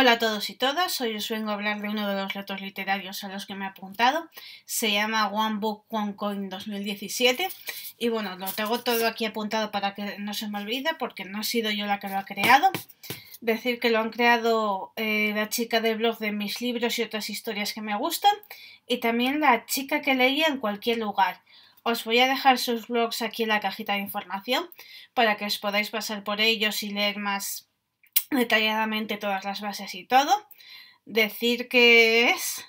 Hola a todos y todas, hoy os vengo a hablar de uno de los retos literarios a los que me he apuntado. Se llama One Book, One Coin 2017. Y bueno, lo tengo todo aquí apuntado para que no se me olvide, porque no ha sido yo la que lo ha creado. Decir que lo han creado eh, la chica del blog de mis libros y otras historias que me gustan, y también la chica que leía en cualquier lugar. Os voy a dejar sus blogs aquí en la cajita de información para que os podáis pasar por ellos y leer más detalladamente todas las bases y todo. Decir que es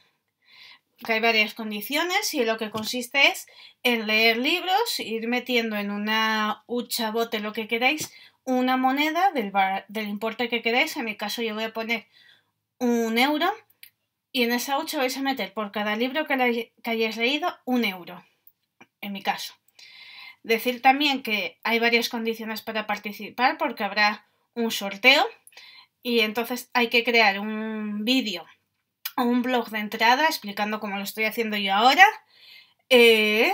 que hay varias condiciones y lo que consiste es en leer libros, ir metiendo en una hucha, bote, lo que queráis, una moneda del, importe que queráis. En mi caso yo voy a poner un euro y en esa hucha vais a meter por cada libro que, que hayáis leído un euro, en mi caso. Decir también que hay varias condiciones para participar porque habrá un sorteo y entonces hay que crear un vídeo o un blog de entrada explicando cómo lo estoy haciendo yo ahora. Eh,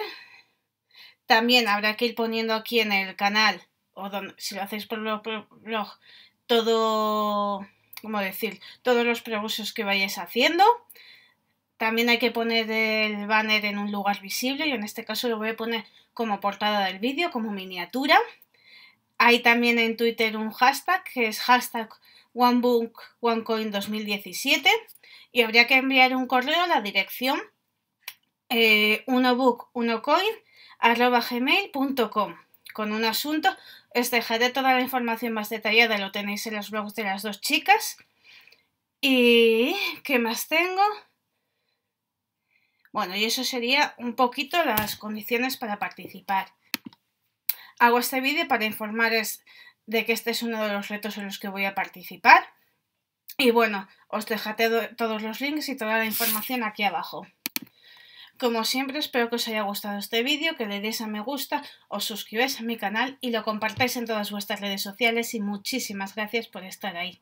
también habrá que ir poniendo aquí en el canal, o donde, si lo hacéis por blog, todo, Como decir? Todos los progresos que vayáis haciendo. También hay que poner el banner en un lugar visible. Yo en este caso lo voy a poner como portada del vídeo, como miniatura. Hay también en Twitter un hashtag que es hashtag OneBookOneCoin2017 y habría que enviar un correo a la dirección eh, 1 con un asunto. Os dejaré toda la información más detallada, lo tenéis en los blogs de las dos chicas. ¿Y qué más tengo? Bueno, y eso sería un poquito las condiciones para participar. Hago este vídeo para informaros de que este es uno de los retos en los que voy a participar. Y bueno, os dejaré todos los links y toda la información aquí abajo. Como siempre, espero que os haya gustado este vídeo, que le deis a me gusta, os suscribáis a mi canal y lo compartáis en todas vuestras redes sociales y muchísimas gracias por estar ahí.